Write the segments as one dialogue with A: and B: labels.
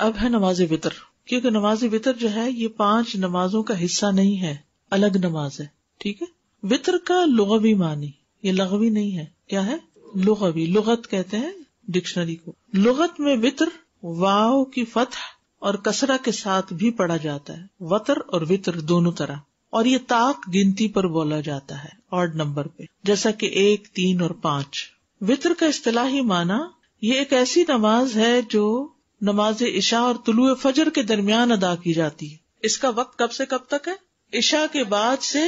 A: अब है नमाज वितर क्योंकि नमाज वितर जो है ये पांच नमाजों का हिस्सा नहीं है अलग नमाज है ठीक है वितर का लुगवी मानी ये लगवी नहीं है क्या है लुगवी लुगत कहते हैं डिक्शनरी को लुगत में वितर वाव की फतह और कसरा के साथ भी पढ़ा जाता है वतर और वितर दोनों तरह और ये ताक गिनती पर बोला जाता है ऑड नंबर पे जैसा कि एक तीन और पांच वितर का इस्तलाही माना ये एक ऐसी नमाज है जो नमाज इशा और तुलु फजर के दरमियान अदा की जाती है इसका वक्त कब से कब तक है इशा के बाद से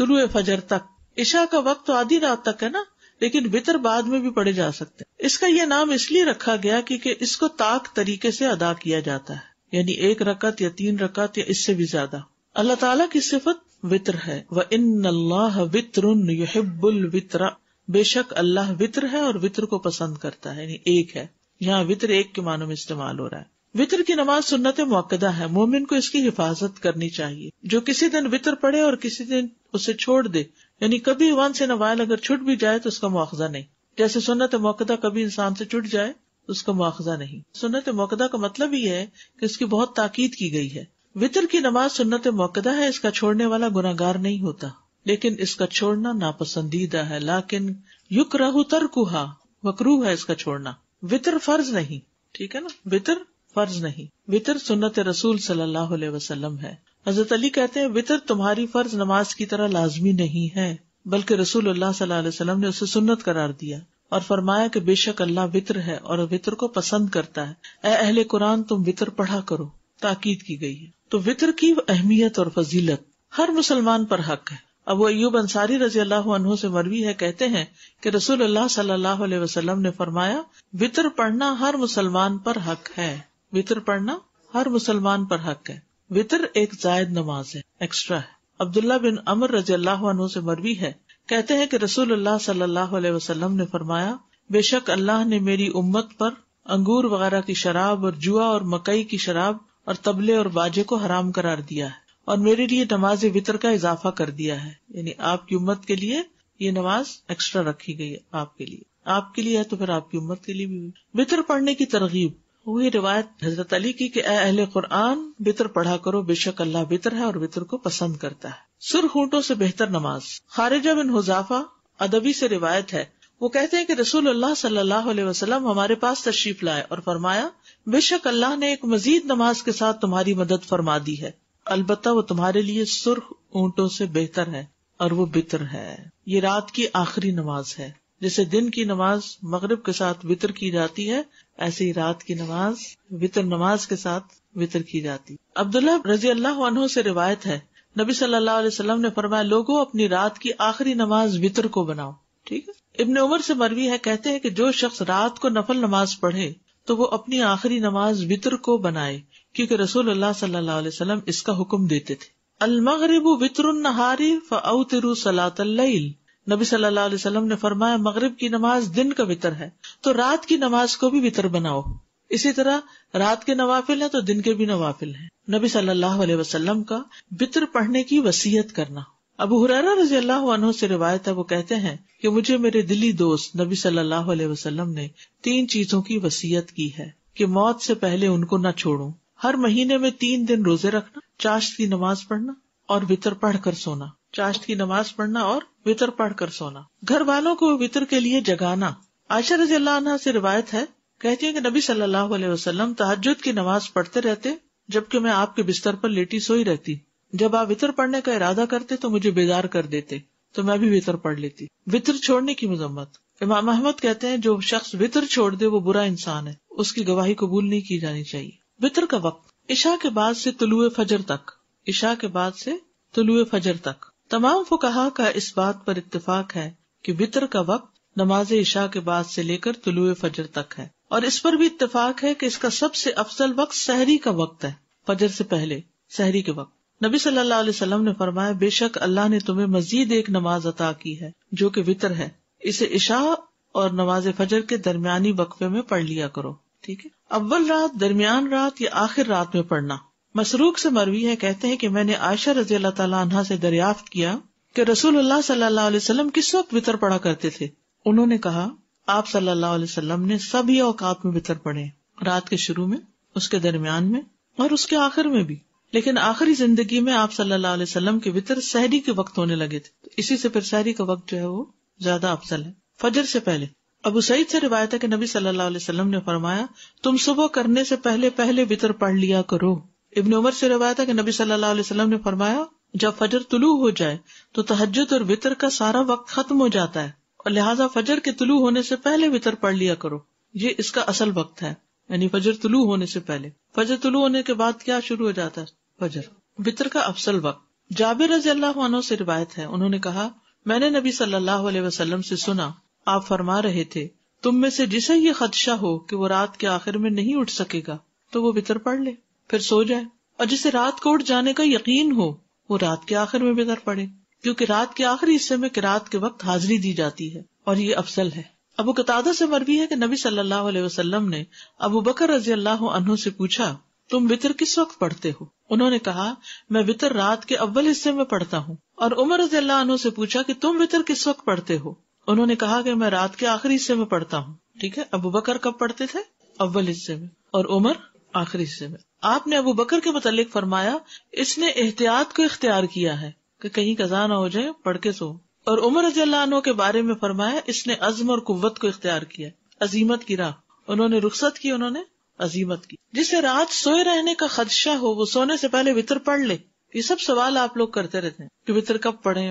A: तुलु फजर तक इशा का वक्त तो आधी रात तक है ना लेकिन वितर बाद में भी पढ़े जा सकते हैं इसका यह नाम इसलिए रखा गया क्योंकि इसको ताक तरीके से अदा किया जाता है यानी एक रकत या तीन रकत या इससे भी ज्यादा अल्लाह ताला की सिफत वित्र है व इन अल्लाह वित्र बेशक अल्लाह वित्र है और वित्र को पसंद करता है यानी एक है यहाँ वितर एक के मानो में इस्तेमाल हो रहा है वितर की नमाज सुन्नत मौकदा है मोमिन को इसकी हिफाजत करनी चाहिए जो किसी दिन वितर पड़े और किसी दिन उसे छोड़ दे यानी कभी वन से नवायल अगर छुट भी जाए तो उसका मुआवजा नहीं जैसे सुन्नत मौकदा कभी इंसान से छुट जाए तो उसका मुआवजा नहीं सुन्नत मौकदा का मतलब ये है की उसकी बहुत ताकीद की गई है वितर की नमाज सुन्नत मौकदा है इसका छोड़ने वाला गुनागार नहीं होता लेकिन इसका छोड़ना नापसंदीदा है लाकिन युक रहू तरकुहा वकरू है इसका छोड़ना वितर फर्ज नहीं ठीक है ना वितर फर्ज नहीं वितर सुन्नत रसूल सल्लल्लाहु अलैहि वसल्लम है हजरत अली कहते हैं वितर तुम्हारी फर्ज नमाज की तरह लाजमी नहीं है बल्कि रसूल अल्लाह सल्लाम ने उसे सुन्नत करार दिया और फरमाया कि बेशक अल्लाह वितर है और वितर को पसंद करता है अहले कुरान तुम वितर पढ़ा करो ताकीद की गई है तो वितर की अहमियत और फजीलत हर मुसलमान पर हक है अब अयूब अंसारी रजी अल्लाह अनहु से मरवी है कहते हैं कि रसूल अल्लाह सल्लल्लाहु अलैहि वसल्लम ने फरमाया वितर पढ़ना हर मुसलमान पर हक है वितर पढ़ना हर मुसलमान पर हक है वितर एक जायद नमाज है एक्स्ट्रा है अब्दुल्ला बिन अमर रजी अल्लाह अनहु से मरवी है कहते हैं की रसूल अल्लाह सल्लल्लाहु अलैहि वसल्लम ने फरमाया बेशक अल्लाह ने मेरी उम्मत पर अंगूर वगैरह की शराब और जुआ और मकई की शराब और तबले और बाजे को हराम करार दिया है और मेरे लिए नमाज वितर का इजाफा कर दिया है यानी आपकी उम्मत के लिए ये नमाज एक्स्ट्रा रखी गई है आपके लिए आपके लिए है तो फिर आपकी उम्मत के लिए भी बितर पढ़ने की तरगीब वही रिवायत हजरत अली की कि अहल कुरान बितर पढ़ा करो बेशक अल्लाह बितर है और बितर को पसंद करता है सुर खूंटों से बेहतर नमाज खारिजा बिन हुजाफा अदबी से रिवायत है वो कहते हैं कि रसूल अल्लाह सल्लल्लाहु अलैहि वसल्लम हमारे पास तशरीफ लाए और फरमाया बेशक अल्लाह ने एक मजीद नमाज के साथ तुम्हारी मदद फरमा दी है अलबत्ता वो तुम्हारे लिए सुर्ख ऊंटों से बेहतर है और वो बितर है ये रात की आखिरी नमाज है जैसे दिन की नमाज मगरब के साथ वितर की जाती है ऐसी ही रात की नमाज वितर नमाज के साथ वितर की जाती अब्दुल्ला रजी अल्लाह से रिवायत है नबी सल्लल्लाहु अलैहि वसल्लम ने फरमाया लोगों अपनी रात की आखिरी नमाज वितर को बनाओ ठीक है इब्ने उमर से मरवी है कहते हैं कि जो शख्स रात को नफल नमाज पढ़े तो वो अपनी आखिरी नमाज वितर को बनाए क्योंकि रसूल अल्लाह सल्लल्लाहु अलैहि वसल्लम इसका हुक्म देते थे अल मगरब वितर नहारी फ़ाउतरु सलात नबी सल्लल्लाहु अलैहि वसल्लम ने फरमाया मगरिब की नमाज दिन का वितर है तो रात की नमाज को भी वितर बनाओ इसी तरह रात के नवाफिल है तो दिन के भी नवाफिल है नबी सल्लल्लाहु अलैहि वसल्लम का वितर पढ़ने की वसीयत करना अबू हुरैरा रजी अल्लाह से रिवायत है वो कहते हैं कि मुझे मेरे दिली दोस्त नबी सल्लल्लाहु अलैहि वसल्लम ने तीन चीजों की वसीयत की है कि मौत से पहले उनको न छोड़ूं हर महीने में तीन दिन रोजे रखना चाश्त की नमाज पढ़ना और वितर कर सोना चाश्त की नमाज पढ़ना और वितर पढ़ कर सोना घर वालों को वितर के लिए जगाना आशा रजी से रिवायत है कहती है की नबी सल्लल्लाहु अलैहि की नमाज पढ़ते रहते जबकि मैं आपके बिस्तर पर लेटी सोई रहती जब आप वितर पढ़ने का इरादा करते तो मुझे बेदार कर देते तो मैं भी वितर पढ़ लेती वितर छोड़ने की मजम्मत इमाम अहमद कहते हैं जो शख्स वितर छोड़ दे वो बुरा इंसान है उसकी गवाही कबूल नहीं की जानी चाहिए वितर का वक्त इशा के बाद से तुलुए फजर तक इशा के बाद से तुलुए फजर तक तमाम कहा का इस बात पर इतफाक है कि वितर का वक्त नमाज इशा के बाद से लेकर तुलुए फजर तक है और इस पर भी इतफाक है कि इसका सबसे अफसल वक्त सहरी का वक्त है फजर से पहले सहरी के वक्त नबी सल्लल्लाहु अलैहि वसल्लम ने फरमाया बेशक अल्लाह ने तुम्हें मजीद एक नमाज अता की है जो की वितर है इसे इशा और नमाज फजर के दरमियानी वक्फे में पढ़ लिया करो ठीक है अव्वल रात दरमियान रात या आखिर रात में पढ़ना मसरूक से मरवी है कहते हैं कि मैंने आयशा रजी अल्लाह तला से दरियाफ्त किया कि रसूल सल्लल्लाहु अलैहि वसल्लम किस वक्त वितर पढ़ा करते थे उन्होंने कहा आप सल्लल्लाहु अलैहि वसल्लम ने सभी औकात में वितर पढ़े रात के शुरू में उसके दरमियान में और उसके आखिर में भी लेकिन आखिरी जिंदगी में आप सल्लल्लाहु अलैहि वसल्लम के वितर सहरी के वक्त होने लगे थे तो इसी से फिर सहरी का वक्त जो है वो ज्यादा अफजल है फजर से पहले अब सईद से रिवायत है कि नबी सल्लल्लाहु अलैहि वसल्लम ने फरमाया तुम सुबह करने से पहले पहले बितर पढ़ लिया करो इबन उमर से रिवायत है कि नबी सल्लल्लाहु अलैहि वसल्लम ने फरमाया जब फजर तुलू हो जाए तो तहजद और बितर का सारा वक्त खत्म हो जाता है और लिहाजा फजर के तुलू होने से पहले वितर पढ़ लिया करो ये इसका असल वक्त है यानी फजर तुलू होने से पहले फजर तुलू होने के बाद क्या शुरू हो जाता है फजर बितर का अफसल वक्त जाबिर रजी अल्लाह से रिवायत है उन्होंने कहा मैंने नबी सल्लल्लाहु अलैहि वसल्लम से सुना आप फरमा रहे थे तुम में से जिसे ये खदशा हो कि वो रात के आखिर में नहीं उठ सकेगा तो वो बितर पढ़ ले फिर सो जाए और जिसे रात को उठ जाने का यकीन हो वो रात के आखिर में बितर पड़े क्योंकि रात के आखिरी हिस्से में रात के वक्त हाजिरी दी जाती है और ये अफसल है अब कतादा से मरवी है कि नबी सल्लल्लाहु अलैहि वसल्लम ने अबू बकर रजी अल्लाह अनहु से पूछा तुम वितर किस वक्त पढ़ते हो उन्होंने कहा मैं वितर रात के अव्वल हिस्से में पढ़ता हूँ और उमर रजी अल्लाह अनहु से पूछा कि तुम वितर किस वक्त पढ़ते हो उन्होंने कहा कि मैं रात के आखिरी हिस्से में पढ़ता हूँ ठीक है अबू बकर कब पढ़ते थे अव्वल हिस्से में और उमर आखिरी हिस्से में आपने अबू बकर के मतलब फरमाया इसने एहतियात को इख्तियार किया है कि कहीं कजा न हो जाए पढ़ के सो और उमर रजो के बारे में फरमाया इसने अज्म और कुत को इख्तियार किया अजीमत की राह उन्होंने रुख्सत की उन्होंने अजीमत की जिसे रात सोए रहने का खदशा हो वो सोने से पहले वितर पढ़ ले ये सब सवाल आप लोग करते रहते हैं कि वितर कब पढ़े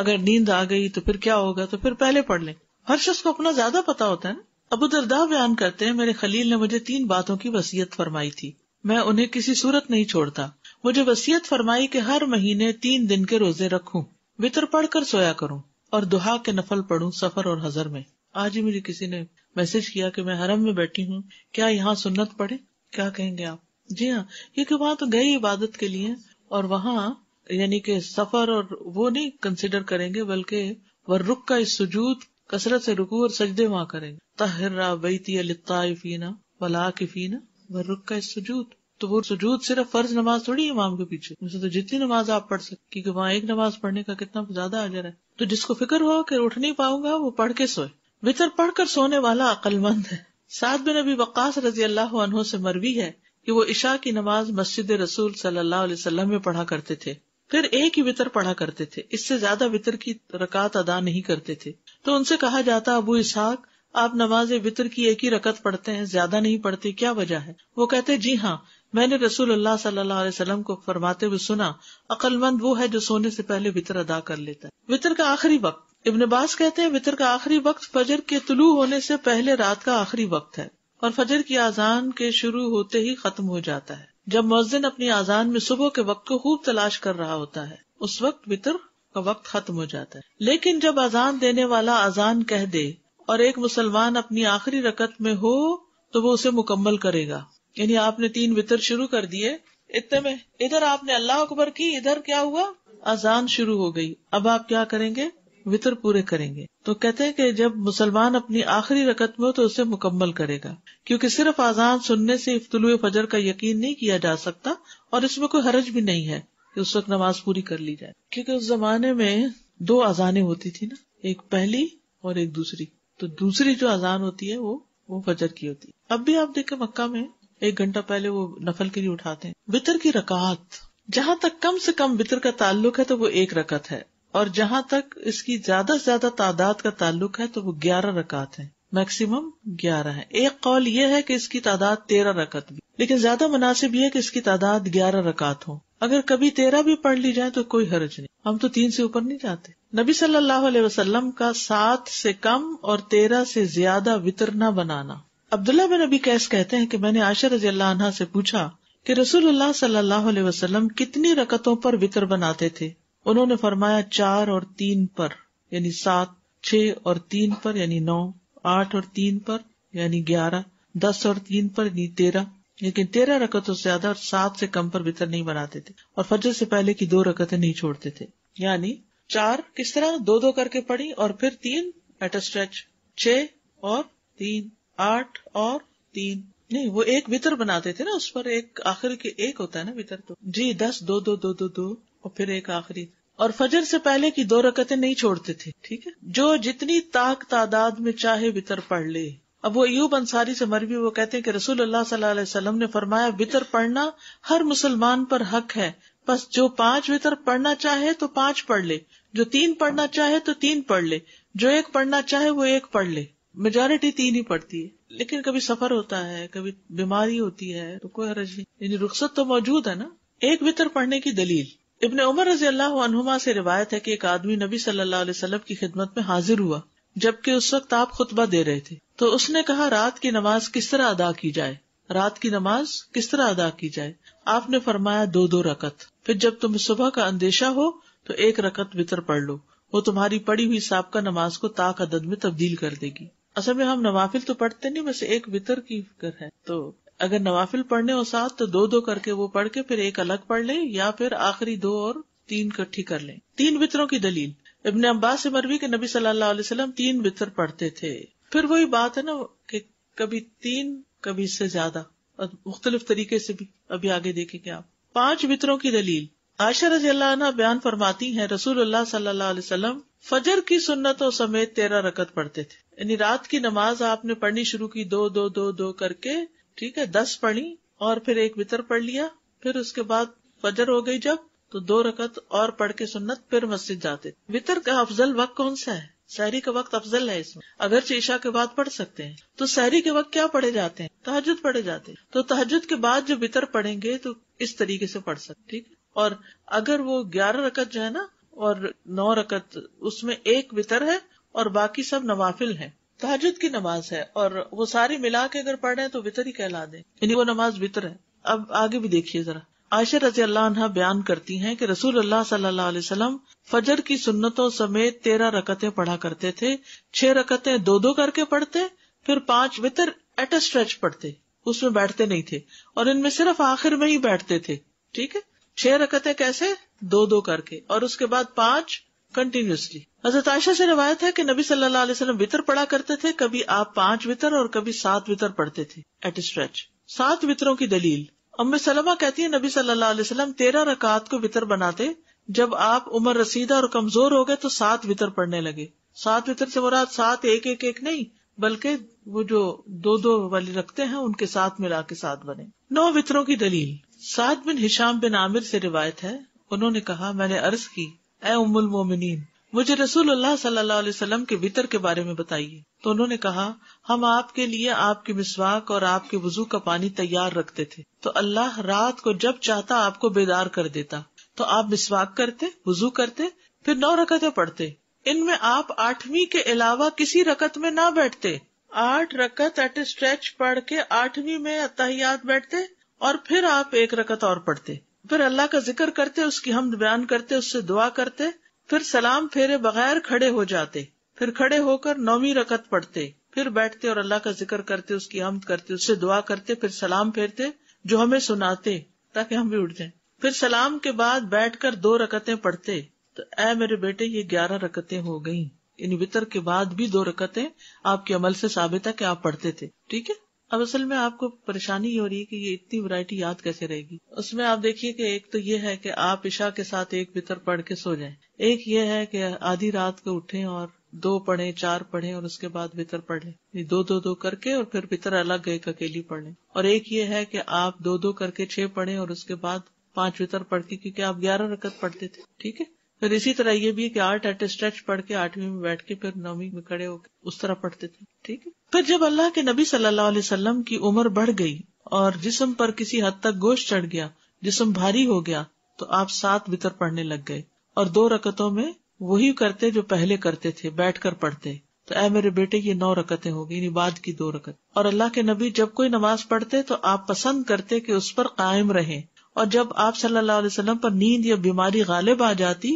A: अगर नींद आ गई तो फिर क्या होगा तो फिर पहले पढ़ लें हर शख्स को अपना ज्यादा पता होता है ना अबू दरदा बयान करते हैं मेरे खलील ने मुझे तीन बातों की वसीयत फरमाई थी मैं उन्हें किसी सूरत नहीं छोड़ता मुझे वसीयत फरमाई के हर महीने तीन दिन के रोजे रखूं वितर कर सोया करूँ और दुहा के नफल पढ़ू सफर और हजर में आज ही मुझे किसी ने मैसेज किया कि मैं हरम में बैठी हूँ क्या यहाँ सुन्नत पढ़े क्या कहेंगे आप जी हाँ क्यूँकी वहाँ तो गयी इबादत के लिए और वहाँ यानी कि सफर और वो नहीं कंसिडर करेंगे बल्कि वर रुख का इस सजूद कसरत से रुकू और सजदे वहाँ करेंगे तहर्रा बैती लिताफीना वलाकिफीना वर रुख का इस सजूद तो वो सजूद सिर्फ फर्ज नमाज थोड़ी इमाम के पीछे वैसे तो जितनी नमाज आप पढ़ सकते क्योंकि वहाँ एक नमाज पढ़ने का कितना ज्यादा अजर है तो जिसको फिक्र हो कि उठ नहीं पाऊंगा वो पढ़ के सोए बेहतर पढ़कर सोने वाला अकलमंद है सात बिन अभी वक्स रजी अल्लाह अनहों से मरवी है कि वो इशा की नमाज मस्जिद रसूल सल्लाम में पढ़ा करते थे फिर एक ही वितर पढ़ा करते थे इससे ज्यादा वितर की रकात अदा नहीं करते थे तो उनसे कहा जाता अबू इसहाक आप नमाज वितर की एक ही रकत पढ़ते हैं ज्यादा नहीं पढ़ते क्या वजह है वो कहते जी हाँ मैंने रसूल अल्लाह सल्लल्लाहु अलैहि वसल्लम को फरमाते हुए सुना अकलमंद वो है जो सोने से पहले वितर अदा कर लेता है वितर का आखिरी वक्त इब्न बास कहते हैं वितर का आखिरी वक्त फजर के तुलू होने से पहले रात का आखिरी वक्त है और फजर की आजान के शुरू होते ही खत्म हो जाता है जब मोजिन अपनी आजान में सुबह के वक्त को खूब तलाश कर रहा होता है उस वक्त वितर का वक्त खत्म हो जाता है लेकिन जब आजान देने वाला आजान कह दे और एक मुसलमान अपनी आखिरी रकत में हो तो वो उसे मुकम्मल करेगा यानी आपने तीन बितर शुरू कर दिए इतने में इधर आपने अल्लाह अकबर की इधर क्या हुआ अजान शुरू हो गई अब आप क्या करेंगे वितर पूरे करेंगे तो कहते हैं कि जब मुसलमान अपनी आखिरी रकत में हो तो उसे मुकम्मल करेगा क्योंकि सिर्फ आजान सुनने से इफ्तलु फजर का यकीन नहीं किया जा सकता और इसमें कोई हरज भी नहीं है कि उस वक्त नमाज पूरी कर ली जाए क्योंकि उस जमाने में दो अजाने होती थी ना एक पहली और एक दूसरी तो दूसरी जो अजान होती है वो वो फजर की होती है अब भी आप देखे मक्का में एक घंटा पहले वो नफल के लिए उठाते हैं वितर की रकात जहाँ तक कम से कम वितर का ताल्लुक है तो वो एक रकत है और जहाँ तक इसकी ज्यादा से ज्यादा तादाद का ताल्लुक है तो वो ग्यारह रकात है मैक्सिमम ग्यारह है एक कौल ये है की इसकी तादाद तेरह रकत भी लेकिन ज्यादा मुनासिब यह है की इसकी तादाद ग्यारह रकात हो अगर कभी तेरह भी पढ़ ली जाए तो कोई हर्ज नहीं हम तो तीन से ऊपर नहीं जाते नबी सल्लल्लाहु अलैहि वसल्लम का सात से कम और तेरह से ज्यादा वितर न बनाना अब्दुल्ला बिन नबी कैस कहते हैं कि मैंने आशा रजी अल्लाह से पूछा कि रसूलुल्लाह सल्लल्लाहु अलैहि वसल्लम कितनी रकतों पर वितर बनाते थे उन्होंने फरमाया चार और तीन पर यानी सात छह और तीन पर यानी नौ आठ और तीन पर यानी ग्यारह दस और तीन पर यानी तेरह लेकिन तेरह रकतों से ज्यादा और सात से कम पर बितर नहीं बनाते थे और फजर से पहले की दो रकतें नहीं छोड़ते थे यानी चार किस तरह दो दो करके पड़ी और फिर तीन एट स्ट्रेच छ और तीन आठ और तीन नहीं वो एक वितर बनाते थे ना उस पर एक आखिर के एक होता है ना वितर तो जी दस दो दो दो दो दो और फिर एक आखिरी और फजर से पहले की दो रकतें नहीं छोड़ते थे ठीक है जो जितनी ताक तादाद में चाहे बितर पढ़ ले अब वो यूब अंसारी से मरवी वो कहते हैं कि रसूल अल्लाह सल्लाम ने फरमाया बितर पढ़ना हर मुसलमान पर हक है बस जो पांच बितर पढ़ना चाहे तो पांच पढ़ ले जो तीन पढ़ना चाहे तो तीन पढ़ ले जो एक पढ़ना चाहे वो एक पढ़ ले मेजोरिटी तीन ही पढ़ती है लेकिन कभी सफर होता है कभी बीमारी होती है तो कोई हरज नहीं रुख्सत तो मौजूद है ना एक बितर पढ़ने की दलील इब्ने उमर रजी अल्लाह से रिवायत है कि एक आदमी नबी सल्लल्लाहु अलैहि वसल्लम की खिदमत में हाजिर हुआ जबकि उस वक्त आप खुतबा दे रहे थे तो उसने कहा रात की नमाज किस तरह अदा की जाए रात की नमाज किस तरह अदा की जाए आपने फरमाया दो दो रकत फिर जब तुम सुबह का अंदेशा हो तो एक रकत वितर पढ़ लो वो तुम्हारी पड़ी हुई सबका नमाज को ताक अदद में तब्दील कर देगी असल में हम नवाफिल तो पढ़ते नहीं बस एक वितर की फिक्र है तो अगर नवाफिल पढ़ने हो साथ तो दो दो करके वो पढ़ के फिर एक अलग पढ़ लें या फिर आखिरी दो और तीन इकट्ठी कर लें तीन वितरों की दलील इबन अब्बास से मरवी के नबी सल्लल्लाहु अलैहि वसल्लम तीन वितर पढ़ते थे फिर वही बात है ना कि कभी तीन कभी इससे ज्यादा और मुख्तलिफ तरीके से भी अभी आगे देखेंगे आप पांच वितरों की दलील आशा रजी अल्लाह बयान फरमाती है रसूल सल्लल्लाहु अलैहि वसल्लम फजर की सुन्नतों समेत तेरह रकत पढ़ते थे यानी रात की नमाज आपने पढ़नी शुरू की दो दो दो दो करके ठीक है दस पढ़ी और फिर एक वितर पढ़ लिया फिर उसके बाद फजर हो गई जब तो दो रकत और पढ़ के सुन्नत फिर मस्जिद जाते वितर का अफजल वक्त कौन सा है सहरी का वक्त अफजल है इसमें अगर चेषा के बाद पढ़ सकते हैं तो सहरी के वक्त क्या पढ़े जाते हैं तहजद पढ़े जाते हैं तो तहजद के बाद जो वितर पढ़ेंगे तो इस तरीके से पढ़ सकते ठीक है और अगर वो ग्यारह रकत जो है ना और नौ रकत उसमें एक वितर है और बाकी सब नवाफिल है तहजद की नमाज है और वो सारी मिला के अगर पढ़े तो वितर ही कहला दे यानी वो नमाज वितर है अब आगे भी देखिए जरा आयशा रजी अल्लाह बयान करती हैं कि रसूल अल्लाह सल्लल्लाहु अलैहि वसल्लम फजर की सुन्नतों समेत तेरह रकतें पढ़ा करते थे छह रकतें दो दो करके पढ़ते फिर पांच वितर एट अ स्ट्रेच पढ़ते उसमें बैठते नहीं थे और इनमें सिर्फ आखिर में ही बैठते थे ठीक है छह रकतें कैसे दो दो करके और उसके बाद पांच कंटिन्यूसली हजरत आयशा से रवायत है की नबी सल्लल्लाहु अलैहि वितर पढ़ा करते थे कभी आप पांच वितर और कभी सात वितर पढ़ते थे एट स्ट्रेच सात वितरों की दलील अम्म सलमा कहती है नबी सल्लल्लाहु तेरह रकात को वितर बनाते जब आप उम्र रसीदा और कमजोर हो गए तो सात वितर पढ़ने लगे सात वितर से मुराद सात एक एक एक नहीं बल्कि वो जो दो दो वाले रखते हैं उनके साथ मिला के साथ बने नौ वितरों की दलील सात बिन हिशाम बिन आमिर से रिवायत है उन्होंने कहा मैंने अर्ज की ए उम्मुल मोमिनीन मुझे रसूलुल्लाह सल्लल्लाहु अलैहि वसल्लम के वितर के बारे में बताइए तो उन्होंने कहा हम आपके लिए आपके मिसवाक और आपके वजू का पानी तैयार रखते थे तो अल्लाह रात को जब चाहता आपको बेदार कर देता तो आप मिसवाक करते वजू करते फिर नौ रकतें पढ़ते इनमें आप आठवीं के अलावा किसी रकत में न बैठते आठ रकत एट ए स्ट्रेच पढ़ के आठवीं में अतहियात बैठते और फिर आप एक रकत और पढ़ते फिर अल्लाह का जिक्र करते उसकी हम बयान करते उससे दुआ करते फिर सलाम फेरे बगैर खड़े हो जाते फिर खड़े होकर नौवीं रकत पढ़ते फिर बैठते और अल्लाह का जिक्र करते उसकी हमद करते उससे दुआ करते फिर सलाम फेरते जो हमें सुनाते ताकि हम भी उठ जाए फिर सलाम के बाद बैठ कर दो रकतें पढ़ते तो ऐ मेरे बेटे ये ग्यारह रकते हो गई इन वितर के बाद भी दो रकते आपके अमल से साबित है कि आप पढ़ते थे ठीक है अब असल में आपको परेशानी हो रही है कि ये इतनी वैरायटी याद कैसे रहेगी उसमें आप देखिए कि एक तो ये है कि आप इशा के साथ एक बितर पढ़ के सो जाए एक ये है कि आधी रात को उठे और दो पढ़े चार पढ़े और उसके बाद बितर पढ़ ये दो दो दो करके और फिर बितर अलग गए अकेली पढ़ लें और एक ये है की आप दो दो करके छह पढ़े और उसके बाद पांच वितर पढ़ के क्यूँकी आप ग्यारह रकत पढ़ते थे ठीक है फिर इसी तरह ये भी है कि आर्ट एट स्ट्रेच पढ़ के आठवीं में बैठ के फिर नौवीं में खड़े होकर उस तरह पढ़ते थे ठीक है फिर जब अल्लाह के नबी सल्लल्लाहु अलैहि वसल्लम की उम्र बढ़ गई और जिसम पर किसी हद तक गोश्त चढ़ गया जिसम भारी हो गया तो आप सात बितर पढ़ने लग गए और दो रकतों में वही करते जो पहले करते थे बैठ कर पढ़ते तो ऐ मेरे बेटे ये नौ रकतें होगी यानी बाद की दो रकत और अल्लाह के नबी जब कोई नमाज पढ़ते तो आप पसंद करते कि उस पर कायम रहें और जब आप सल्लल्लाहु अलैहि वसल्लम पर नींद या बीमारी गालिब आ जाती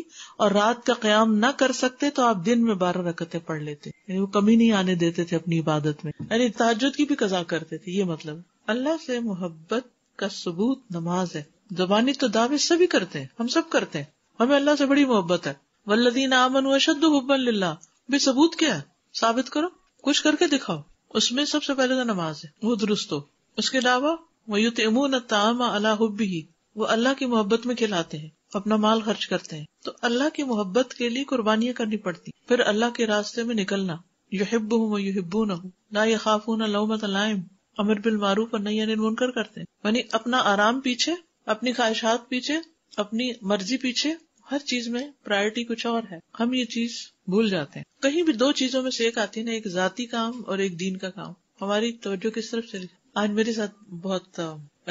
A: और रात का क्याम न कर सकते तो आप दिन में बारह रकते पढ़ लेते वो कमी नहीं आने देते थे अपनी इबादत में यानी तहजद की भी कजा करते थे ये मतलब अल्लाह से मोहब्बत का सबूत नमाज है जबानी तो दावे सभी करते हैं हम सब करते हैं हमें अल्लाह से बड़ी मोहब्बत है वल्लदीन आमन अशद हुबन भी सबूत क्या है साबित करो कुछ करके दिखाओ उसमें सबसे पहले तो नमाज है वो दुरुस्त हो उसके अलावा वयुत अमून तामा अला हुब ही वो अल्लाह की मोहब्बत में खिलाते हैं अपना माल खर्च करते हैं तो अल्लाह की मोहब्बत के लिए कुर्बानियां करनी पड़ती फिर अल्लाह के रास्ते में निकलना युहब हूँ युहबू न हूँ ना ये खाफू न लौमत लाइम अमर बिल मारूफ और नैया मुनकर करते मानी अपना आराम पीछे अपनी ख्वाहिशात पीछे अपनी मर्जी पीछे हर चीज में प्रायोरिटी कुछ और है हम ये चीज भूल जाते हैं कहीं भी दो चीजों में से एक आती है ना एक जाती काम और एक दीन का काम हमारी तवज्जो किस तरफ चली आज मेरे साथ बहुत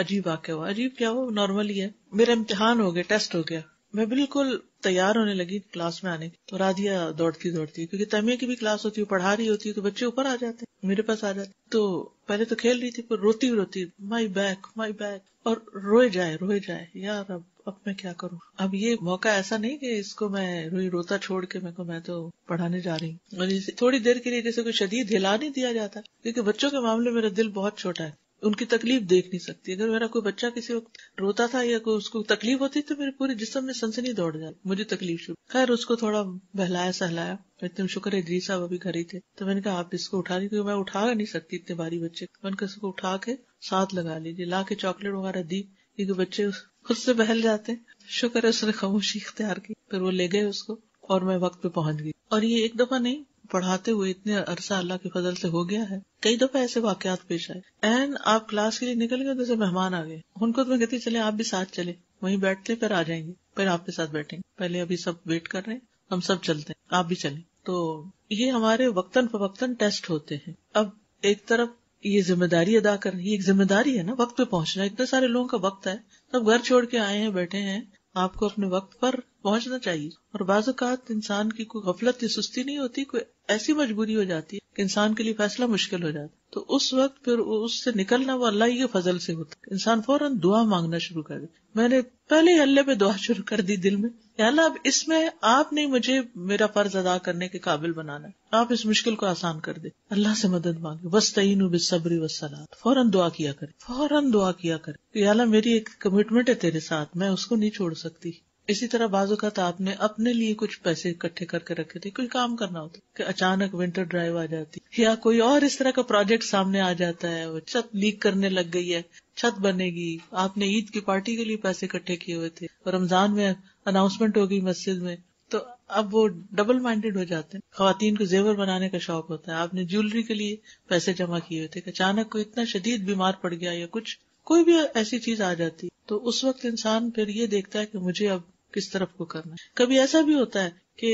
A: अजीब वाक्य हुआ अजीब क्या हुआ नॉर्मल ही है मेरा इम्तिहान हो गया टेस्ट हो गया मैं बिल्कुल तैयार होने लगी क्लास में आने की तो राधिया दौड़ती दौड़ती क्योंकि तमिया की भी क्लास होती है पढ़ा रही होती है तो बच्चे ऊपर आ जाते हैं मेरे पास आ जाते तो पहले तो खेल रही थी पर रोती रोती माई बैक माई बैक और रोए जाए रोए जाए यार अब अब मैं क्या करूं अब ये मौका ऐसा नहीं कि इसको मैं रोई रोता छोड़ के मैं को मैं तो पढ़ाने जा रही हूँ थोड़ी देर के लिए जैसे कोई शदीद हिला नहीं दिया जाता क्योंकि बच्चों के मामले मेरा दिल बहुत छोटा है उनकी तकलीफ देख नहीं सकती अगर मेरा कोई बच्चा किसी वक्त रोता था या कोई उसको तकलीफ होती तो मेरे पूरे जिसम में सनसनी दौड़ जाती मुझे तकलीफ शुरू खैर उसको थोड़ा बहलाया सहलाया इतने शुक्र है जी साहब अभी घर ही थे तो मैंने कहा आप इसको उठा दी क्योंकि मैं उठा नहीं सकती इतने भारी बच्चे मैंने कहा उठा के साथ लगा लीजिए ला के चॉकलेट वगैरह दी क्योंकि बच्चे खुद से बहल जाते शुक्र है उसने खामोशी इख्तियार की फिर वो ले गए उसको और मैं वक्त पे पहुंच गई और ये एक दफा नहीं पढ़ाते हुए इतने अरसा अल्लाह के फजल से हो गया है कई दफा ऐसे वाकयात पेश आए एन आप क्लास के लिए निकल गए जैसे तो मेहमान आ गए उनको तो मैं कहती चले आप भी साथ चले वहीं बैठते फिर आ जाएंगे फिर आपके साथ बैठेंगे पहले अभी सब वेट कर रहे हैं हम सब चलते हैं आप भी चले तो ये हमारे वक्तन फवक्तन टेस्ट होते हैं अब एक तरफ ये जिम्मेदारी अदा करनी एक जिम्मेदारी है ना वक्त पे पहुंचना इतने सारे लोगों का वक्त है सब घर छोड़ के आए हैं बैठे हैं आपको अपने वक्त पर पहुंचना चाहिए और बाजात इंसान की कोई गफलत या सुस्ती नहीं होती कोई ऐसी मजबूरी हो जाती है कि इंसान के लिए फैसला मुश्किल हो जाता तो उस वक्त फिर उससे निकलना वो अल्लाह के फजल से होता इंसान फौरन दुआ मांगना शुरू कर दे मैंने पहले ही अल्लाह पे दुआ शुरू कर दी दिल में अल्लाह अब इसमें आपने मुझे मेरा फर्ज अदा करने के काबिल बनाना आप इस मुश्किल को आसान कर दे अल्लाह से मदद मांगे बस तयन बेसब्री वसलात फौरन दुआ किया करे फौरन दुआ किया करे अल्लाह मेरी एक कमिटमेंट है तेरे साथ मैं उसको नहीं छोड़ सकती इसी तरह बाजुकात आपने अपने लिए कुछ पैसे इकट्ठे करके रखे थे कोई काम करना होता कि अचानक विंटर ड्राइव आ जाती या कोई और इस तरह का प्रोजेक्ट सामने आ जाता है छत लीक करने लग गई है छत बनेगी आपने ईद की पार्टी के लिए पैसे इकट्ठे किए हुए थे और रमजान में अनाउंसमेंट होगी मस्जिद में तो अब वो डबल माइंडेड हो जाते हैं खातन को जेवर बनाने का शौक होता है आपने ज्वेलरी के लिए पैसे जमा किए हुए थे अचानक कोई इतना शदीद बीमार पड़ गया या कुछ कोई भी ऐसी चीज आ जाती तो उस वक्त इंसान फिर ये देखता है कि मुझे अब किस तरफ को करना है कभी ऐसा भी होता है कि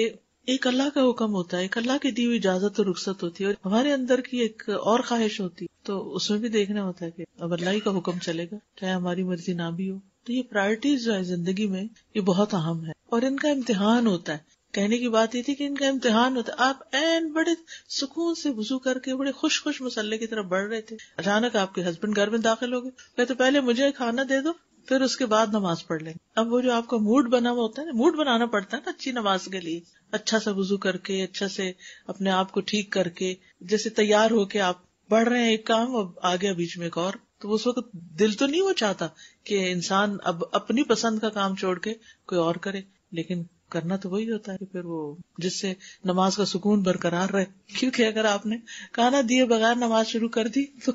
A: एक अल्लाह का हुक्म होता है एक अल्लाह की दी हुई इजाजत और रुख्सत होती है और हमारे अंदर की एक और ख्वाहिश होती है तो उसमें भी देखना होता है कि अब अल्लाह का हुक्म चलेगा चाहे हमारी मर्जी ना भी हो तो ये प्रायोरिटीज जो है जिंदगी में ये बहुत अहम है और इनका इम्तिहान होता है कहने की बात ये थी कि इनका इम्तिहान होता है आप एन बड़े सुकून से वजू करके बड़े खुश खुश मसल्ले की तरफ बढ़ रहे थे अचानक आपके हस्बैंड घर में दाखिल हो गए कहते तो पहले मुझे खाना दे दो फिर उसके बाद नमाज पढ़ लेंगे अब वो जो आपका मूड बना हुआ होता है ना मूड बनाना पड़ता है ना अच्छी नमाज के लिए अच्छा सा वजू करके अच्छा से अपने आप को ठीक करके जैसे तैयार होके आप बढ़ रहे हैं एक काम अब आ गया बीच में एक और तो उस वक्त दिल तो नहीं वो चाहता कि इंसान अब अपनी पसंद का काम छोड़ के कोई और करे लेकिन करना तो वही होता है कि फिर वो जिससे नमाज का सुकून बरकरार रहे क्योंकि अगर आपने खाना दिए बगैर नमाज शुरू कर दी तो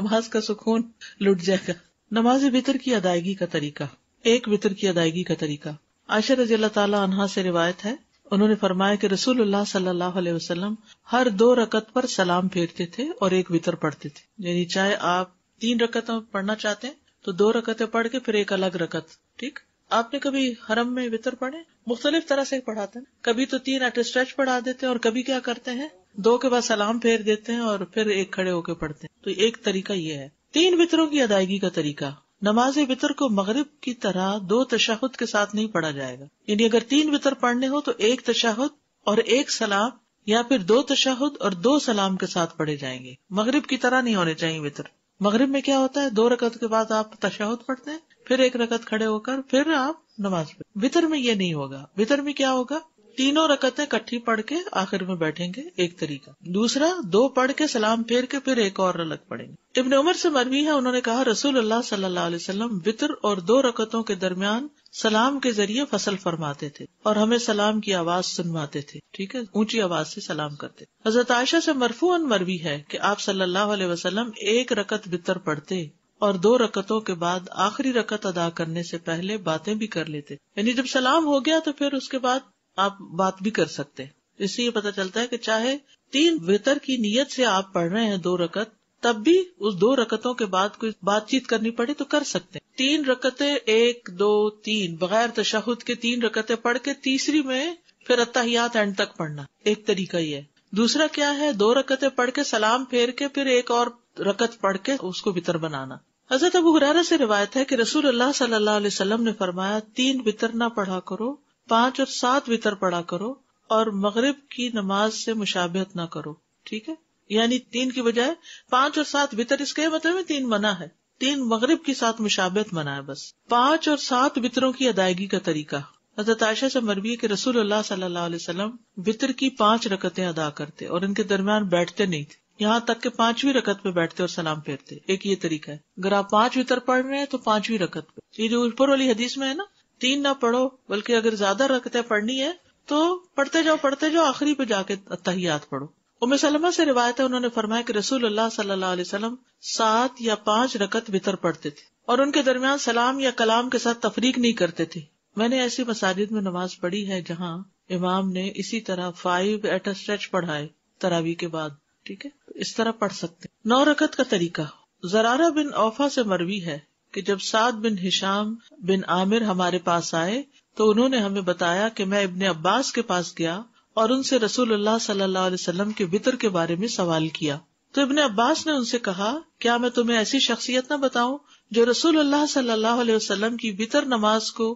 A: नमाज का सुकून लुट जाएगा नमाज बितर की अदायगी का तरीका एक वितर की अदायगी का तरीका आशा रजी अल्लाह तला से रिवायत है उन्होंने फरमाया कि रसूलुल्लाह सल्लल्लाहु अलैहि हर दो रकत पर सलाम फेरते थे और एक वितर पढ़ते थे यानी चाहे आप तीन रकत पढ़ना चाहते हैं तो दो रकतें पढ़ के फिर एक अलग रकत ठीक आपने कभी हरम में वितर पढ़े मुख्तलिफ तरह से पढ़ाते हैं कभी तो तीन एट स्ट्रेच पढ़ा देते हैं और कभी क्या करते हैं दो के बाद सलाम फेर देते हैं और फिर एक खड़े होके पढ़ते हैं तो एक तरीका ये है तीन वितरों की अदायगी का तरीका नमाज वितर को मगरब की तरह दो तशाहुद के साथ नहीं पढ़ा जाएगा यानी अगर तीन वितर पढ़ने हो तो एक तशाहद और एक सलाम या फिर दो तशाहुद और दो सलाम के साथ पढ़े जाएंगे मगरब की तरह नहीं होने चाहिए वितर मगरब में क्या होता है दो रकत के बाद आप तशाहुद पढ़ते हैं फिर एक रकत खड़े होकर फिर आप नमाज पढ़ वितर में ये नहीं होगा वितर में क्या होगा तीनों रकतें इकट्ठी पढ़ के आखिर में बैठेंगे एक तरीका दूसरा दो पढ़ के सलाम फेर के फिर एक और अलग पढ़ेंगे इब्ने उमर से मरवी है उन्होंने कहा रसूल अल्लाह सल्लल्लाहु अलैहि वसल्लम वितर और दो रकतों के दरमियान सलाम के जरिए फसल फरमाते थे और हमें सलाम की आवाज सुनवाते थे ठीक है ऊंची आवाज से सलाम करते हजरत आयशा से मरफून मरवी है कि आप सल्लल्लाहु अलैहि वसल्लम एक रकत वितर पढ़ते और दो रकतों के बाद आखिरी रकत अदा करने से पहले बातें भी कर लेते यानी जब सलाम हो गया तो फिर उसके बाद आप बात भी कर सकते हैं इससे ये पता चलता है कि चाहे तीन वितर की नीयत से आप पढ़ रहे हैं दो रकत तब भी उस दो रकतों के बाद कोई बातचीत करनी पड़े तो कर सकते हैं तीन रकते एक दो तीन बगैर तशहद के तीन रकतें पढ़ के तीसरी में फिर अत्ताहियात एंड तक पढ़ना एक तरीका ही है दूसरा क्या है दो रकते पढ़ के सलाम फेर के फिर एक और रकत पढ़ के उसको बितर बनाना हजरत अबू हुरारा से रिवायत है कि रसूल अल्लाह सल्लल्लाहु अलैहि वसल्लम ने फरमाया तीन बितर ना पढ़ा करो पांच और सात वितर पढ़ा करो और मगरिब की नमाज से मुशाबहत ना करो ठीक है यानी तीन की बजाय पांच और सात वितर इसके मतलब में तीन मना है तीन मगरिब की साथ मुशाबत मना है बस पांच और सात वितरों की अदायगी का तरीका हजरत आयशा से मरबी के रसूल अल्लाह सल्लल्लाहु अलैहि वसल्लम वितर की पांच रकतें अदा करते और इनके दरमियान बैठते नहीं थे यहाँ तक के पांचवी रकत पे बैठते और सलाम फेरते एक ये तरीका है अगर आप पांच वितर पढ़ रहे हैं तो पांचवी रकत पे ये जो ऊपर वाली हदीस में है ना तीन ना पढ़ो बल्कि अगर ज्यादा रखते पढ़नी है तो पढ़ते जाओ पढ़ते जाओ आखिरी पे जाके तहियात पढ़ो उमे सलमा से रिवायत है उन्होंने फरमाया कि रसूल अल्लाह सल्लल्लाहु अलैहि वसल्लम सात या पांच रकत भीतर पढ़ते थे और उनके दरमियान सलाम या कलाम के साथ तफरीक नहीं करते थे मैंने ऐसी मसाजिद में नमाज पढ़ी है जहाँ इमाम ने इसी तरह फाइव एट अ स्ट्रेच पढ़ाए तरावी के बाद ठीक है इस तरह पढ़ सकते नौ रकत का तरीका जरारा बिन औफा से मरवी है कि जब साद बिन हिशाम बिन आमिर हमारे पास आए तो उन्होंने हमें बताया कि मैं इब्ने अब्बास के पास गया और उनसे रसूलुल्लाह सल्लल्लाहु अलैहि वसल्लम के बितर के बारे में सवाल किया तो इब्ने अब्बास ने उनसे कहा क्या मैं तुम्हें ऐसी शख्सियत न बताऊँ जो रसूलुल्लाह सल्लल्लाहु अलैहि वसल्लम की बितर नमाज को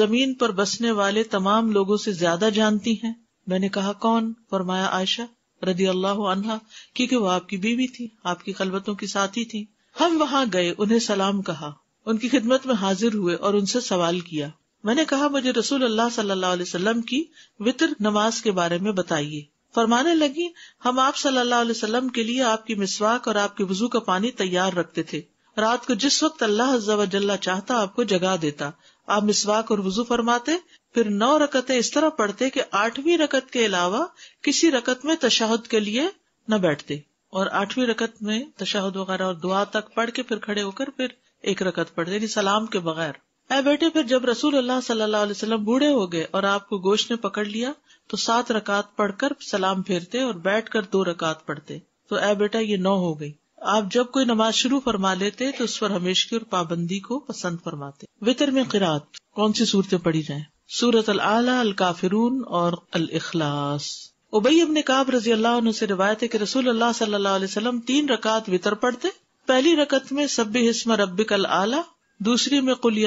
A: जमीन पर बसने वाले तमाम लोगों से ज्यादा जानती है मैंने कहा कौन फरमाया आयशा रदी अल्लाह अनहा क्योंकि वो आपकी बीवी थी आपकी खलबतों की साथी थी हम वहाँ गए उन्हें सलाम कहा उनकी खिदमत में हाजिर हुए और उनसे सवाल किया मैंने कहा मुझे रसूल अल्लाह सल्लल्लाहु अलैहि वसल्लम की वितर नमाज के बारे में बताइए फरमाने लगी हम आप सल्लल्लाहु अलैहि वसल्लम के लिए आपकी मिसवाक और आपके वजू का पानी तैयार रखते थे रात को जिस वक्त अल्लाह जल्ला चाहता आपको जगा देता आप मिसवाक और वजू फरमाते फिर नौ रकते इस तरह पढ़ते कि आठवीं रकत के अलावा किसी रकत में तशाह के लिए न बैठते और आठवीं रकत में तशाहद वगैरह और दुआ तक पढ़ के फिर खड़े होकर फिर एक रकत पढ़ यानी सलाम के बगैर ए बेटे फिर जब रसूल अल्लाह सल्लल्लाहु बूढ़े हो गए और आपको गोश्त ने पकड़ लिया तो सात रकात पढ़कर सलाम फेरते और बैठ कर दो रकात पढ़ते तो ए बेटा ये नौ हो गयी आप जब कोई नमाज शुरू फरमा लेते तो उस पर हमेशगी और पाबंदी को पसंद फरमाते वितर में किरात कौन सी सूरतें पढ़ी जाए सूरत अल आला अल काफिरून और अल इखलास उबई अबन काब रजी अल्लाह से रिवायत है कि रसूल अल्लाह सल्लल्लाहु तीन रकात वितर पढ़ते पहली रकत में सब्बी हिस्म रबिक अल आला दूसरी में कुल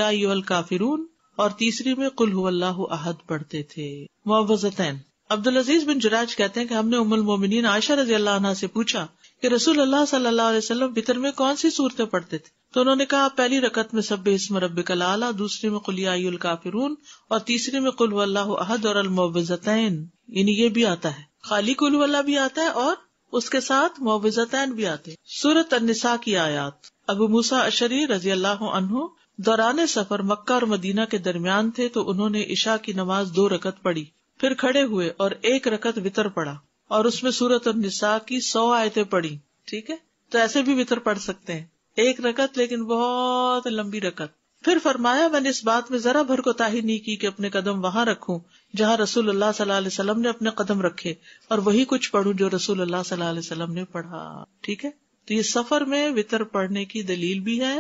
A: काफिरून और तीसरी में कुल हुल्लाह अहद पढ़ते थे मुआवजतैन अब्दुल अजीज बिन जराज कहते हैं कि हमने उमुल मोमिन आयशा रजी अल्लाह से पूछा कि रसूल अल्लाह सल्लल्लाहु अलैहि में कौन सी सूरतें पढ़ते थे तो उन्होंने कहा पहली रकत में सब इसम रब कलाला दूसरी में कुलियाल काफिरून और तीसरी में कुल वल्ला अहद और अलमोबजतैन यानी ये भी आता है खाली कुल वल्ला भी आता है और उसके साथ मोबजतैन भी आते सूरत अनसा की आयात अब मूसा अशरी रजी अल्लाह अनहु दौरान सफर मक्का और मदीना के दरमियान थे तो उन्होंने ईशा की नमाज दो रकत पढ़ी फिर खड़े हुए और एक रकत वितर पड़ा और उसमें सूरत और निसा की सौ आयतें पड़ी ठीक है तो ऐसे भी वितर पढ़ सकते हैं एक रकत लेकिन बहुत लंबी रकत फिर फरमाया मैंने इस बात में जरा भर कोताही नहीं की कि अपने कदम वहाँ रखूं जहाँ रसूल अल्लाह सल्लल्लाहु अलैहि वसल्लम ने अपने कदम रखे और वही कुछ पढ़ू जो रसूल अल्लाह सल्लल्लाहु अलैहि वसल्लम ने पढ़ा ठीक है तो ये सफर में वितर पढ़ने की दलील भी है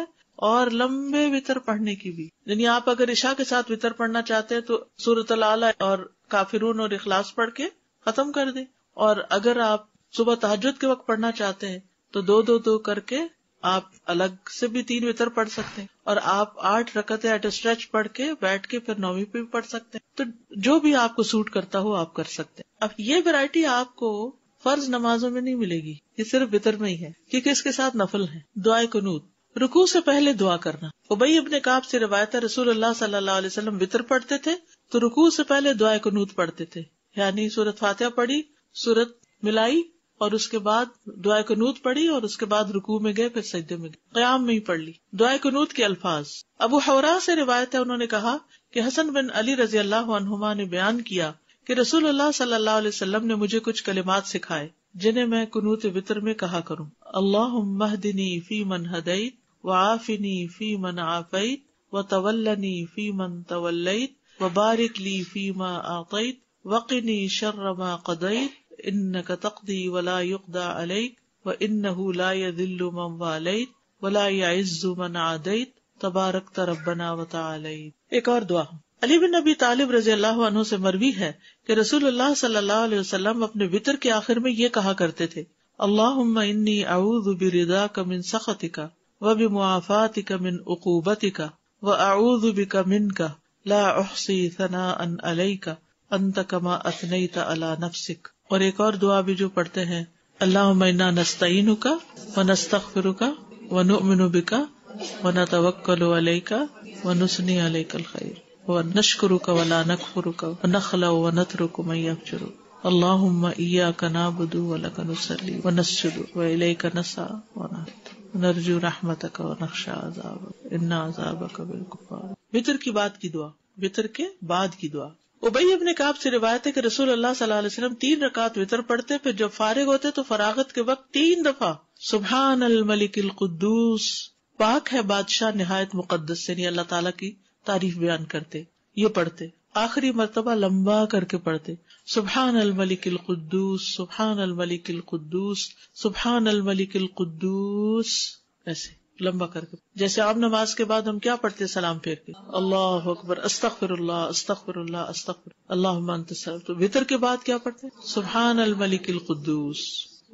A: और लंबे वितर पढ़ने की भी यानी आप अगर ईशा के साथ वितर पढ़ना चाहते हैं तो सूरत आला और काफिरून और इखलास पढ़ के खत्म कर दे और अगर आप सुबह तहजद के वक्त पढ़ना चाहते हैं तो दो दो दो करके आप अलग से भी तीन वितर पढ़ सकते हैं और आप आठ रकत एट स्ट्रेच पढ़ के बैठ के फिर नौवीं पे भी पढ़ सकते हैं तो जो भी आपको सूट करता हो आप कर सकते हैं अब ये वैरायटी आपको फर्ज नमाजों में नहीं मिलेगी ये सिर्फ वितर में ही है क्योंकि इसके साथ नफल है दुआ कनूत रुकू से पहले दुआ करना उबई अपने काब से रवायत है रसूल अल्लाह सल्लाम वितर पढ़ते थे तो रुकू से पहले दुआ कनूत पढ़ते थे यानी सूरत फातिहा पढ़ी सूरत मिलाई और उसके बाद दुआ कनूत पढ़ी और उसके बाद रुकू में गए फिर सजदे में गए क्याम में ही पढ़ ली दुआ कनूत के अल्फाज अबू हवरा से रिवायत है उन्होंने कहा की हसन बिन अली रजी अल्लाह ने बयान किया कि रसूल सल्लल्लाहु अलैहि ने मुझे कुछ कलिमात सिखाए जिन्हें मैं कनूत वितर में कहा करूँ अल्लाह महदिनी फी मन हदईत व आफिनी फी मन आफईत व तवल्लनी फी मन तवल्लत व बारिकली ली फी मा आत वकीनी शर्र إنك تقضي ولا يقضى عليك وإنه لا يذل من واليت ولا يعز من عاديت तबारक रब्बना वताली एक और दुआ अली बिन नबी तालिब रजी अल्लाह मरवी है कि रसूलुल्लाह सल्लल्लाहु अपने वितर के आखिर में ये कहा करते थे अल्लाहुम्मा इन्नी रिदा बिरिदाक मिन सखतिका व बिमुआफातिका मिन उकूबतिका व अऊदु बिका का ला उहसी सनाअन अलैका अंत कमा अथनैत अला नफसिक और एक और दुआ भी जो पढ़ते हैं अल्लाह मैना नस्तीन का व नस्तखर का व नुमिनुबिका व न तवक्लो अलई का व नुसनी अलई कल खैर व नश्कुरु का वला नकफुरु का व नखला व नथरु को मैया चुरू اللهم إياك نعبد ولك نصلي ونسجد وإليك نسعى ونرجو رحمتك ونخشى عذابك إن عذابك بالكفار वितर की बात की दुआ वितर के बाद की दुआ उबई अपने काब से रिवायत है कि रसूल अल्लाह सल्लल्लाहु अलैहि वसल्लम तीन रकात वितर पढ़ते फिर जब फारिग होते तो फरागत के वक्त तीन दफा सुबह अल मलिक पाक है बादशाह नहायत मुकदस से अल्लाह तला की तारीफ बयान करते ये पढ़ते आखिरी मरतबा लम्बा करके पढ़ते सुबहान अल मलिक कुद्दूस सुबहान अल मलिक कुद्दूस सुबहान अल मलिक ऐसे लंबा करके जैसे आम नमाज के बाद हम क्या पढ़ते सलाम फेर के अल्लाह अकबर अस्तफर अस्तफर अस्तफर अल्लाह तो वितर के बाद क्या पढ़ते सुबहान अल मलिक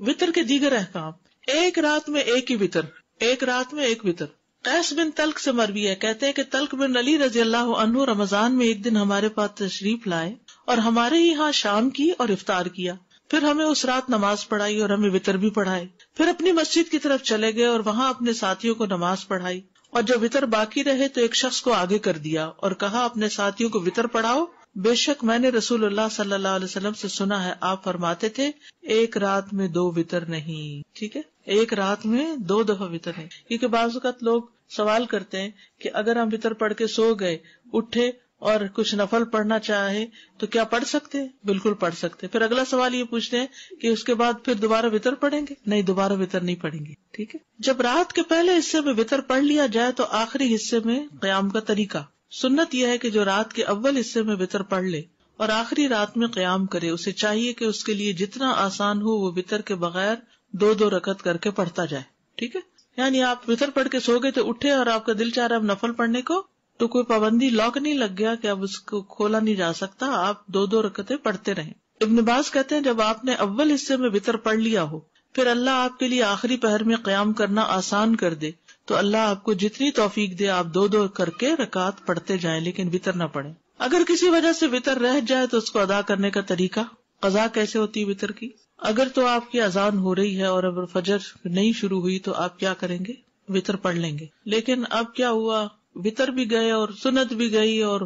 A: वितर के दीगर अहकाम एक रात में एक ही वितर एक रात में एक वितर कैस बिन तल्क से मरवी है कहते हैं कि तल्क बिन अली रजी अल्लाह रमजान में एक दिन हमारे पास तशरीफ लाए और हमारे यहाँ शाम की और इफ्तार किया फिर हमें उस रात नमाज पढ़ाई और हमें वितर भी पढ़ाए फिर अपनी मस्जिद की तरफ चले गए और वहाँ अपने साथियों को नमाज पढ़ाई और जब वितर बाकी रहे तो एक शख्स को आगे कर दिया और कहा अपने साथियों को वितर पढ़ाओ बेशक मैंने रसूल सल्लल्लाहु अलैहि वसल्लम से सुना है आप फरमाते थे एक रात में दो वितर नहीं ठीक है एक रात में दो दफा वितर नहीं क्योंकि बाजुकत लोग सवाल करते हैं कि अगर हम वितर पढ़ के सो गए उठे और कुछ नफल पढ़ना चाहे तो क्या पढ़ सकते बिल्कुल पढ़ सकते फिर अगला सवाल ये पूछते हैं कि उसके बाद फिर दोबारा वितर पढ़ेंगे नहीं दोबारा वितर नहीं पढ़ेंगे ठीक है जब रात के पहले हिस्से में वितर पढ़ लिया जाए तो आखिरी हिस्से में क्याम का तरीका सुन्नत यह है कि जो रात के अव्वल हिस्से में वितर पढ़ ले और आखिरी रात में क्याम करे उसे चाहिए कि उसके लिए जितना आसान हो वो वितर के बगैर दो दो रकत करके पढ़ता जाए ठीक है यानी आप वितर पढ़ के सो गए तो उठे और आपका दिल चाह रहा है नफल पढ़ने को तो कोई पाबंदी लॉक नहीं लग गया कि अब उसको खोला नहीं जा सकता आप दो दो रकते पढ़ते रहे इब्न कहते हैं जब आपने अव्वल हिस्से में बितर पढ़ लिया हो फिर अल्लाह आपके लिए आखिरी पहर में क्याम करना आसान कर दे तो अल्लाह आपको जितनी तोफीक दे आप दो दो करके रकात पढ़ते जाए लेकिन वितर न पड़े अगर किसी वजह से वितर रह जाए तो उसको अदा करने का तरीका कजा कैसे होती है वितर की अगर तो आपकी अजान हो रही है और अगर फजर नहीं शुरू हुई तो आप क्या करेंगे वितर पढ़ लेंगे लेकिन अब क्या हुआ वितर भी गए और सुनत भी गई और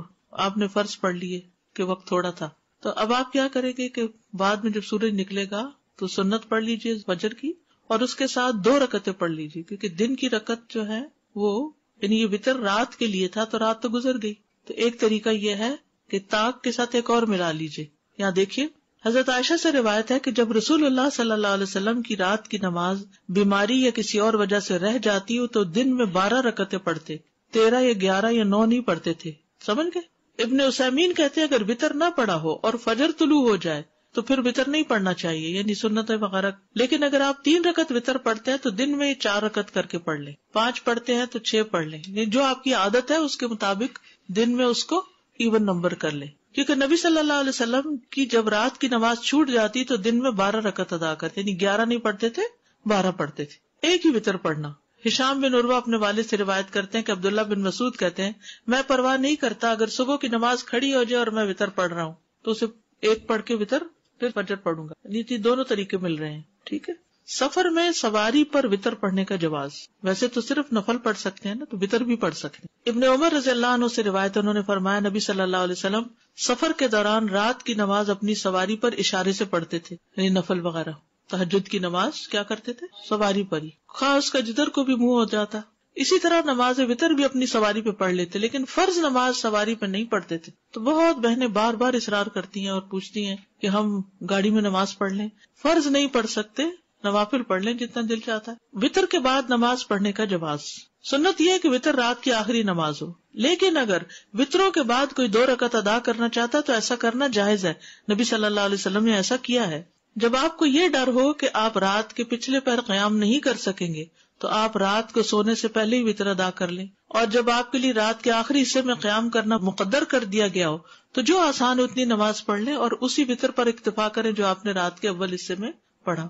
A: आपने फर्ज पढ़ लिए कि वक्त थोड़ा था तो अब आप क्या करेंगे कि बाद में जब सूरज निकलेगा तो सुन्नत पढ़ लीजिए वजर की और उसके साथ दो रकतें पढ़ लीजिए क्योंकि दिन की रकत जो है वो यानी ये वितर रात के लिए था तो रात तो गुजर गई तो एक तरीका यह है कि ताक के साथ एक और मिला लीजिए यहाँ देखिए हजरत आयशा से रिवायत है कि जब रसूलुल्लाह सल्लल्लाहु अलैहि वसल्लम की रात की नमाज बीमारी या किसी और वजह से रह जाती हो तो दिन में बारह रकतें पढ़ते तेरह या ग्यारह या नौ नहीं पढ़ते थे समझ गए इबन उसामीन कहते अगर वितर ना पड़ा हो और फजर तुलू हो जाए तो फिर वितर नहीं पढ़ना चाहिए यानी सुन्नत वगैरह लेकिन अगर आप तीन रकत वितर पढ़ते हैं तो दिन में चार रकत करके पढ़ लें पांच पढ़ते हैं तो छह पढ़ लें जो आपकी आदत है उसके मुताबिक दिन में उसको इवन नंबर कर लें क्योंकि नबी सल्लल्लाहु अलैहि वसल्लम की जब रात की नमाज छूट जाती तो दिन में बारह रकत अदा करते यानी ग्यारह नहीं पढ़ते थे बारह पढ़ते थे एक ही वितर पढ़ना हिशाम बिन उर्वा अपने वाले से रिवायत करते हैं कि अब्दुल्ला बिन मसूद कहते हैं मैं परवाह नहीं करता अगर सुबह की नमाज खड़ी हो जाए और मैं वितर पढ़ रहा हूँ तो उसे एक पढ़ के वितर फिर फजर पढ़ूंगा नीति दोनों तरीके मिल रहे हैं ठीक है सफर में सवारी पर वितर पढ़ने का जवाब वैसे तो सिर्फ नफल पढ़ सकते हैं ना तो वितर भी पढ़ सकते हैं इबन उमर रजील्ला से रिवायत उन्होंने फरमाया नबी सल्लल्लाहु अलैहि वसल्लम सफर के दौरान रात की नमाज अपनी सवारी पर इशारे से पढ़ते थे नफल वगैरह तहजद की नमाज क्या करते थे सवारी पर ही खा उसका जिधर को भी मुंह हो जाता इसी तरह नमाज वितर भी अपनी सवारी पे पढ़ लेते लेकिन फर्ज नमाज सवारी पे नहीं पढ़ते थे तो बहुत बहने बार बार इसरार करती हैं और पूछती हैं कि हम गाड़ी में नमाज पढ़ लें फर्ज नहीं पढ़ सकते नवाफिल पढ़ लें जितना दिल चाहता है वितर के बाद नमाज पढ़ने का जवाब सुन्नत यह है कि वितर रात की आखिरी नमाज हो लेकिन अगर वितरों के बाद कोई दो रकत अदा करना चाहता है तो ऐसा करना जायज है नबी सल्लल्लाहु अलैहि वसल्लम ने ऐसा किया है जब आपको ये डर हो कि आप रात के पिछले पैर क्याम नहीं कर सकेंगे तो आप रात को सोने से पहले ही वितर अदा कर लें और जब आपके लिए रात के आखिरी हिस्से में क्याम करना मुकदर कर दिया गया हो तो जो आसान उतनी नमाज पढ़ लें और उसी वितर पर इतफा करें जो आपने रात के अव्वल हिस्से में पढ़ा